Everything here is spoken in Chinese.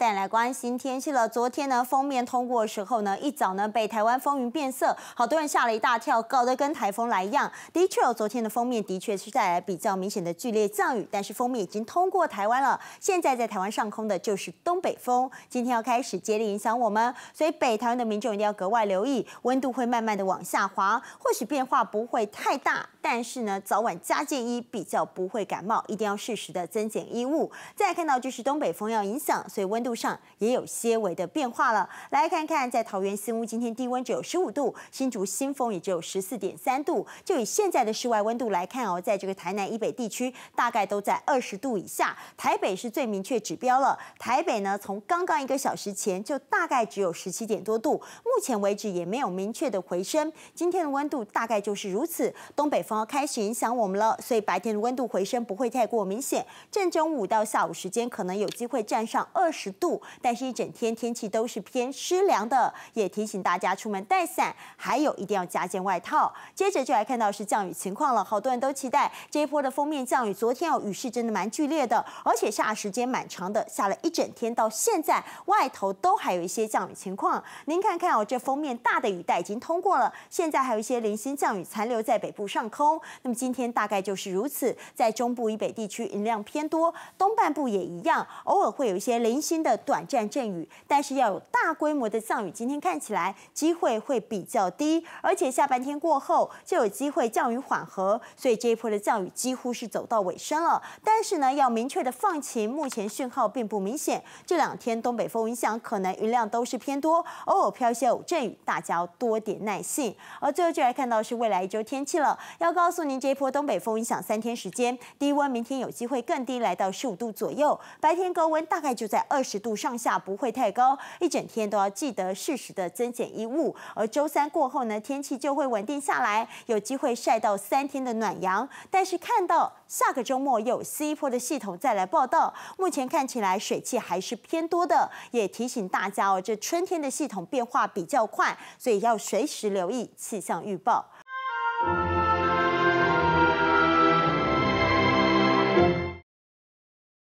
带你来关心天气了。昨天呢，封面通过的时候呢，一早呢，被台湾风云变色，好多人吓了一大跳，搞得跟台风来一样。的确，昨天的封面的确是带来比较明显的剧烈降雨，但是封面已经通过台湾了。现在在台湾上空的就是东北风，今天要开始接力影响我们，所以北台湾的民众一定要格外留意，温度会慢慢的往下滑，或许变化不会太大，但是呢，早晚加件衣比较不会感冒，一定要适时的增减衣物。再看到就是东北风要影响，所以温。度上也有些微的变化了。来看看，在桃园新屋今天低温只有十五度，新竹新丰也只有十四点三度。就以现在的室外温度来看哦，在这个台南以北地区大概都在二十度以下。台北是最明确指标了。台北呢，从刚刚一个小时前就大概只有十七点多度，目前为止也没有明确的回升。今天的温度大概就是如此。东北风要开始影响我们了，所以白天的温度回升不会太过明显。正中午到下午时间可能有机会站上二十。度，但是一整天天气都是偏湿凉的，也提醒大家出门带伞，还有一定要加件外套。接着就来看到是降雨情况了，好多人都期待这一波的封面降雨。昨天哦，雨势真的蛮剧烈的，而且下时间蛮长的，下了一整天，到现在外头都还有一些降雨情况。您看看哦，这封面大的雨带已经通过了，现在还有一些零星降雨残留在北部上空。那么今天大概就是如此，在中部以北地区云量偏多，东半部也一样，偶尔会有一些零星。的短暂阵雨，但是要有大规模的降雨，今天看起来机会会比较低，而且下半天过后就有机会降雨缓和，所以这一波的降雨几乎是走到尾声了。但是呢，要明确的放晴，目前讯号并不明显。这两天东北风影响，可能云量都是偏多，偶尔飘一些偶阵雨，大家要多点耐心。而最后就来看到是未来一周天气了，要告诉您这一波东北风影响三天时间，低温明天有机会更低，来到十五度左右，白天高温大概就在二十。十度上下不会太高，一整天都要记得适时的增减衣物。而周三过后呢，天气就会稳定下来，有机会晒到三天的暖阳。但是看到下个周末又有西坡的系统再来报道，目前看起来水汽还是偏多的，也提醒大家哦，这春天的系统变化比较快，所以要随时留意气象预报。